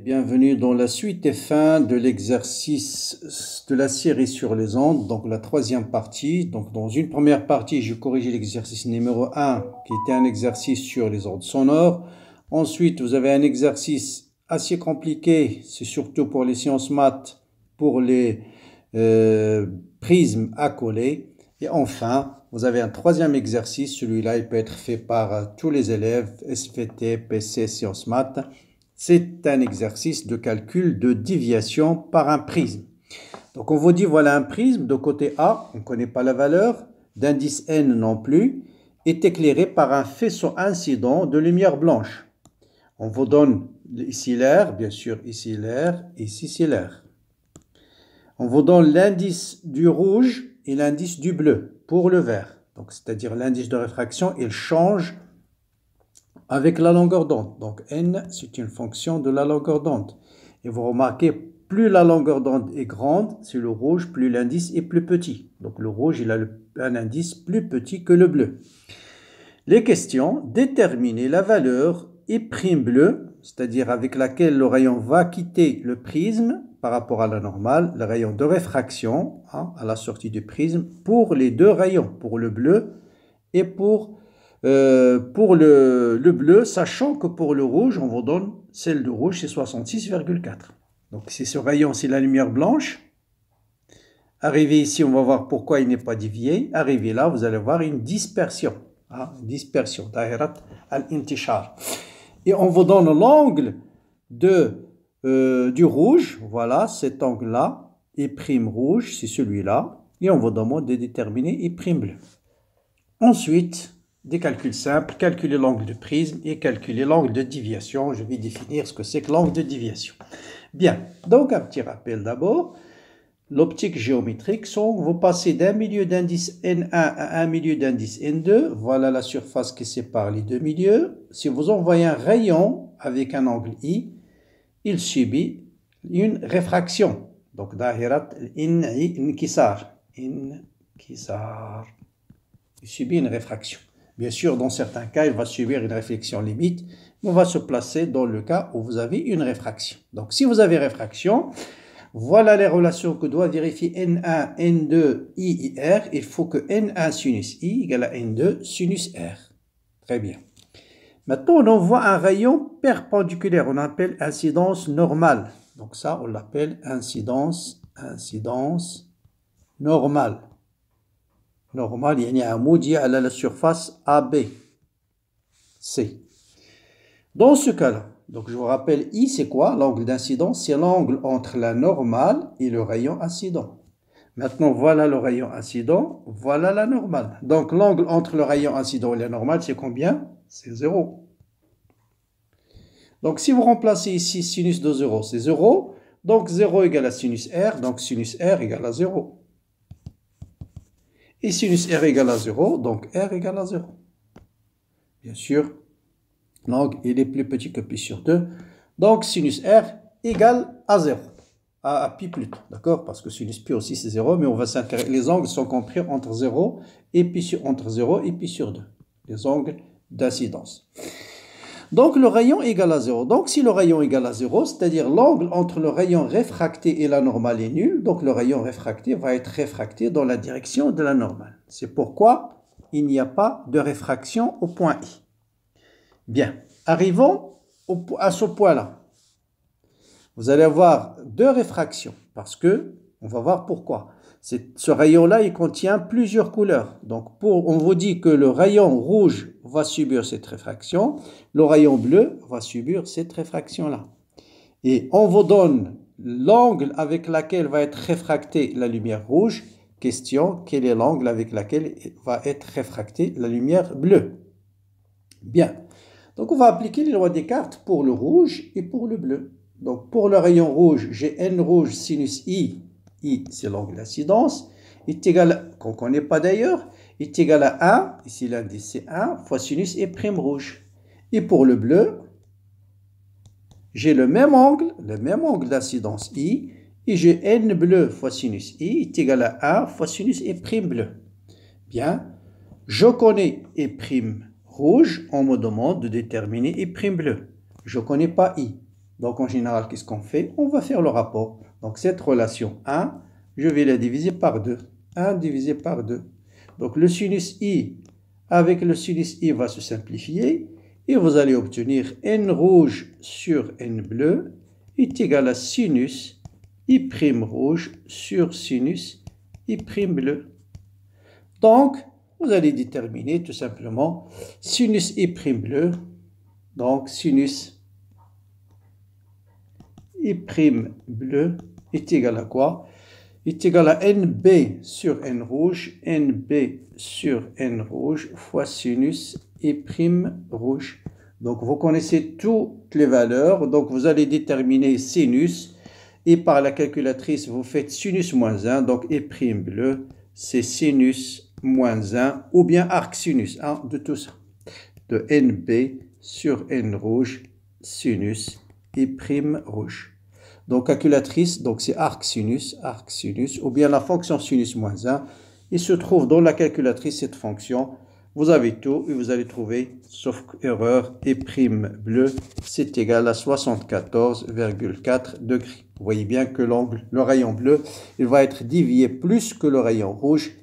bienvenue dans la suite et fin de l'exercice de la série sur les ondes, donc la troisième partie. Donc dans une première partie, je corrige l'exercice numéro 1 qui était un exercice sur les ondes sonores. Ensuite, vous avez un exercice assez compliqué, c'est surtout pour les sciences maths, pour les euh, prismes à coller. Et enfin, vous avez un troisième exercice, celui-là il peut être fait par tous les élèves, SVT, PC, sciences maths. C'est un exercice de calcul de déviation par un prisme. Donc on vous dit, voilà un prisme de côté A, on ne connaît pas la valeur, d'indice N non plus, est éclairé par un faisceau incident de lumière blanche. On vous donne ici l'air, bien sûr ici l'air, ici c'est l'air. On vous donne l'indice du rouge et l'indice du bleu pour le vert. Donc c'est-à-dire l'indice de réfraction, il change avec la longueur d'onde. Donc n, c'est une fonction de la longueur d'onde. Et vous remarquez, plus la longueur d'onde est grande, c'est le rouge, plus l'indice est plus petit. Donc le rouge, il a un indice plus petit que le bleu. Les questions, déterminer la valeur I' bleu, c'est-à-dire avec laquelle le rayon va quitter le prisme par rapport à la normale, le rayon de réfraction hein, à la sortie du prisme pour les deux rayons, pour le bleu et pour euh, pour le, bleu, sachant que pour le rouge, on vous donne celle de rouge, c'est 66,4. Donc c'est ce rayon, c'est la lumière blanche. Arrivé ici, on va voir pourquoi il n'est pas dévié. Arrivé là, vous allez voir une dispersion. Ah, dispersion, Et on vous donne l'angle de euh, du rouge, voilà, cet angle-là, et prime rouge, c'est celui-là, et on vous demande de déterminer et prime bleu. Ensuite, des calculs simples, calculer l'angle de prisme et calculer l'angle de déviation. Je vais définir ce que c'est que l'angle de déviation. Bien, donc un petit rappel d'abord. L'optique géométrique, sont, vous passez d'un milieu d'indice N1 à un milieu d'indice N2. Voilà la surface qui sépare les deux milieux. Si vous envoyez un rayon avec un angle I, il subit une réfraction. Donc, dahirat In Kisar. Il subit une réfraction. Bien sûr, dans certains cas, il va subir une réflexion limite, mais on va se placer dans le cas où vous avez une réfraction. Donc, si vous avez réfraction, voilà les relations que doit vérifier N1, N2, I, R. Il faut que N1 sinus I égale à N2 sinus R. Très bien. Maintenant, on envoie un rayon perpendiculaire. On appelle incidence normale. Donc ça, on l'appelle incidence, incidence normale normal il y a un mot dit à la surface C. Dans ce cas-là, donc je vous rappelle, I c'est quoi L'angle d'incidence, c'est l'angle entre la normale et le rayon incident. Maintenant, voilà le rayon incident, voilà la normale. Donc l'angle entre le rayon incident et la normale, c'est combien C'est 0. Donc si vous remplacez ici sinus de 0, c'est 0. Donc 0 égale à sinus R, donc sinus R égale à 0. Et sinus R égale à 0, donc R égale à 0. Bien sûr, l'angle, est plus petit que pi sur 2. Donc, sinus R égale à 0. À, pi plutôt, d'accord Parce que sinus pi aussi, c'est 0, mais on va s'intéresser. Les angles sont compris entre 0 et pi entre 0 et pi sur 2. Les angles d'incidence. Donc le rayon égal à 0. Donc si le rayon est égal à 0, c'est-à-dire l'angle entre le rayon réfracté et la normale est nul, donc le rayon réfracté va être réfracté dans la direction de la normale. C'est pourquoi il n'y a pas de réfraction au point I. Bien, arrivons à ce point-là. Vous allez avoir deux réfractions, parce que, on va voir pourquoi ce rayon-là, il contient plusieurs couleurs. Donc, on vous dit que le rayon rouge va subir cette réfraction, le rayon bleu va subir cette réfraction-là. Et on vous donne l'angle avec lequel va être réfractée la lumière rouge. Question, quel est l'angle avec lequel va être réfractée la lumière bleue Bien. Donc, on va appliquer les lois des cartes pour le rouge et pour le bleu. Donc, pour le rayon rouge, j'ai n rouge sinus i I, c'est l'angle d'incidence, est égal, qu'on ne connaît pas d'ailleurs, est égal à 1, ici l'indice c'est 1, fois sinus et prime rouge. Et pour le bleu, j'ai le même angle, le même angle d'incidence I, et j'ai N bleu fois sinus I est égal à 1 fois sinus et prime bleu. Bien, je connais et prime rouge, on me demande de déterminer et prime bleu. Je ne connais pas I. Donc en général, qu'est-ce qu'on fait On va faire le rapport. Donc cette relation 1, je vais la diviser par 2. 1 divisé par 2. Donc le sinus i avec le sinus i va se simplifier et vous allez obtenir n rouge sur n bleu est égal à sinus i' rouge sur sinus i' bleu. Donc, vous allez déterminer tout simplement sinus i' bleu, donc sinus I' bleu est égal à quoi Est égal à NB sur N rouge, NB sur N rouge fois sinus I' rouge. Donc vous connaissez toutes les valeurs, donc vous allez déterminer sinus et par la calculatrice vous faites sinus moins 1, donc I' bleu c'est sinus moins 1 ou bien arc sinus, hein, de tout ça, de NB sur N rouge sinus I' rouge. Donc calculatrice, donc c'est arc sinus, arc sinus, ou bien la fonction sinus moins 1. Il se trouve dans la calculatrice cette fonction. Vous avez tout et vous allez trouver, sauf erreur, et prime bleu, c'est égal à 74,4 degrés. Vous voyez bien que l'angle, le rayon bleu, il va être divié plus que le rayon rouge.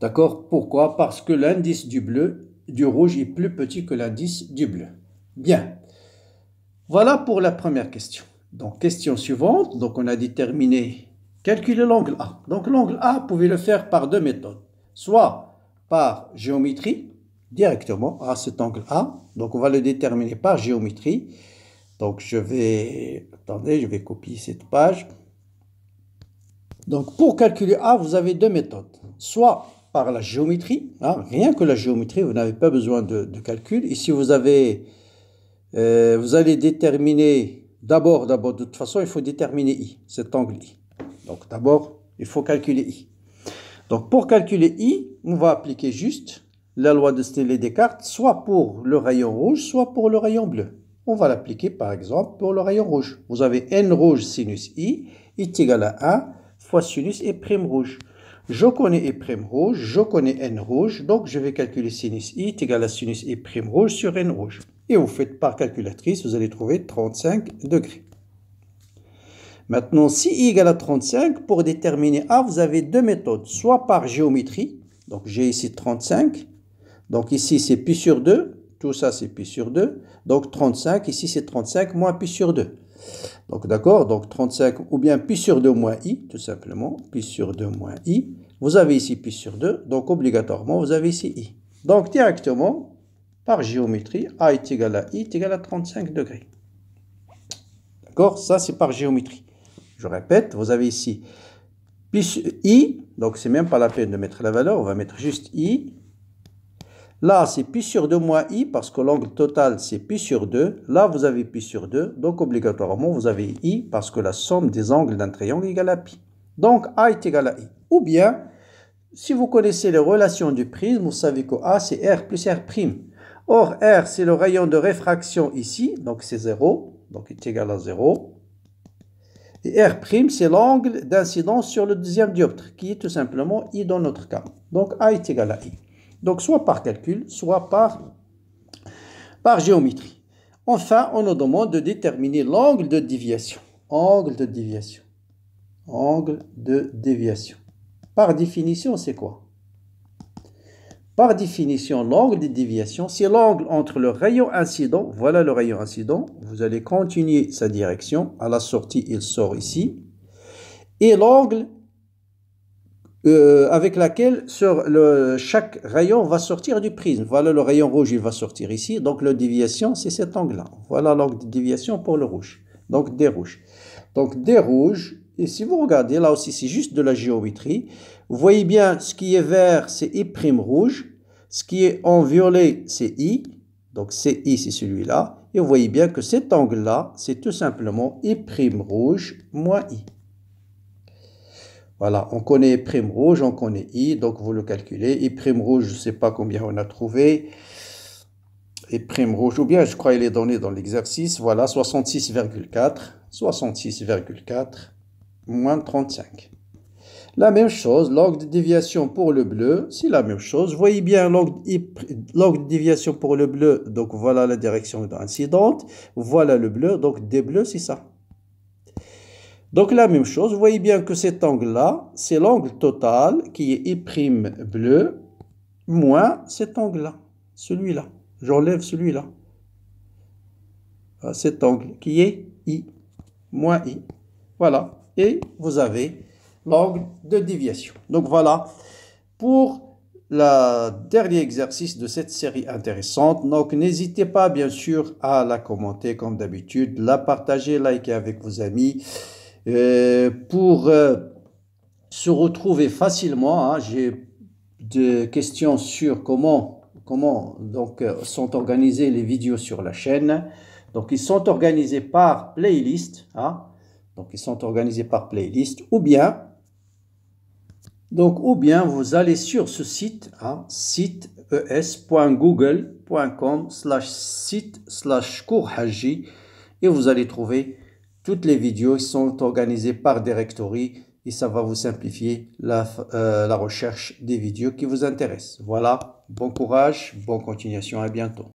D'accord Pourquoi Parce que l'indice du bleu, du rouge est plus petit que l'indice du bleu. Bien. Voilà pour la première question. Donc, question suivante. Donc, on a déterminé, calculer l'angle A. Donc, l'angle A, vous pouvez le faire par deux méthodes. Soit par géométrie, directement à cet angle A. Donc, on va le déterminer par géométrie. Donc, je vais... Attendez, je vais copier cette page. Donc, pour calculer A, vous avez deux méthodes. Soit par la géométrie, hein, rien que la géométrie, vous n'avez pas besoin de, de calcul. Ici, vous avez euh, vous allez déterminer, d'abord, d'abord, de toute façon, il faut déterminer i, cet angle i. Donc d'abord, il faut calculer i. Donc pour calculer i, on va appliquer juste la loi de Stélé-Descartes, soit pour le rayon rouge, soit pour le rayon bleu. On va l'appliquer par exemple pour le rayon rouge. Vous avez n rouge sinus i est égal à 1 fois sinus et prime rouge. Je connais E prime rouge, je connais n rouge, donc je vais calculer sinus i est égal à sinus E prime rouge sur n rouge et vous faites par calculatrice, vous allez trouver 35 degrés. Maintenant, si i égale à 35, pour déterminer A, vous avez deux méthodes. Soit par géométrie, donc j'ai ici 35, donc ici c'est pi sur 2, tout ça c'est pi sur 2, donc 35, ici c'est 35 moins pi sur 2. Donc d'accord, donc 35 ou bien pi sur 2 moins i, tout simplement, pi sur 2 moins i. Vous avez ici pi sur 2, donc obligatoirement vous avez ici i. Donc directement, par géométrie, A est égal à I est égal à 35 degrés. D'accord Ça, c'est par géométrie. Je répète, vous avez ici I, donc c'est même pas la peine de mettre la valeur, on va mettre juste I. Là, c'est pi sur 2 moins I, parce que l'angle total, c'est pi sur 2. Là, vous avez pi sur 2, donc obligatoirement, vous avez I, parce que la somme des angles d'un triangle est égale à pi. Donc, A est égal à I. Ou bien, si vous connaissez les relations du prisme, vous savez que A, c'est R plus R'. Or, R, c'est le rayon de réfraction ici, donc c'est 0, donc il est égal à 0. Et R', c'est l'angle d'incidence sur le deuxième dioptre, qui est tout simplement I dans notre cas. Donc A est égal à I. Donc soit par calcul, soit par, par géométrie. Enfin, on nous demande de déterminer l'angle de déviation. Angle de déviation. Angle de déviation. Par définition, c'est quoi par définition, l'angle de déviation, c'est l'angle entre le rayon incident, voilà le rayon incident, vous allez continuer sa direction, à la sortie il sort ici, et l'angle euh, avec laquelle sur le, chaque rayon va sortir du prisme. Voilà le rayon rouge, il va sortir ici, donc la déviation c'est cet angle-là. Voilà l'angle de déviation pour le rouge, donc des rouges. Donc des rouges, et si vous regardez, là aussi, c'est juste de la géométrie. Vous voyez bien, ce qui est vert, c'est I' rouge. Ce qui est en violet, c'est I. Donc c'est I, c'est celui-là. Et vous voyez bien que cet angle-là, c'est tout simplement I' rouge moins I. Voilà, on connaît I' rouge, on connaît I, donc vous le calculez. I' rouge, je ne sais pas combien on a trouvé. I' rouge, ou bien je crois qu'il est donné dans l'exercice, voilà, 66,4. 66,4 moins 35. La même chose, l'angle de déviation pour le bleu, c'est la même chose. Vous voyez bien l'angle de déviation pour le bleu, donc voilà la direction incidente. Voilà le bleu, donc des bleus, c'est ça. Donc la même chose, vous voyez bien que cet angle-là, c'est l'angle total qui est I' bleu moins cet angle-là, celui-là. J'enlève celui-là. Cet angle qui est I, moins I. Voilà et vous avez l'angle de déviation. Donc voilà pour le dernier exercice de cette série intéressante. Donc n'hésitez pas bien sûr à la commenter comme d'habitude, la partager, liker avec vos amis euh, pour euh, se retrouver facilement. Hein. J'ai des questions sur comment comment donc euh, sont organisées les vidéos sur la chaîne. Donc ils sont organisés par playlist. Hein donc ils sont organisés par playlist. Ou bien, donc, ou bien vous allez sur ce site, hein, site.google.com e slash site slash courage et vous allez trouver toutes les vidéos qui sont organisées par directory et ça va vous simplifier la, euh, la recherche des vidéos qui vous intéressent. Voilà, bon courage, bonne continuation, à bientôt.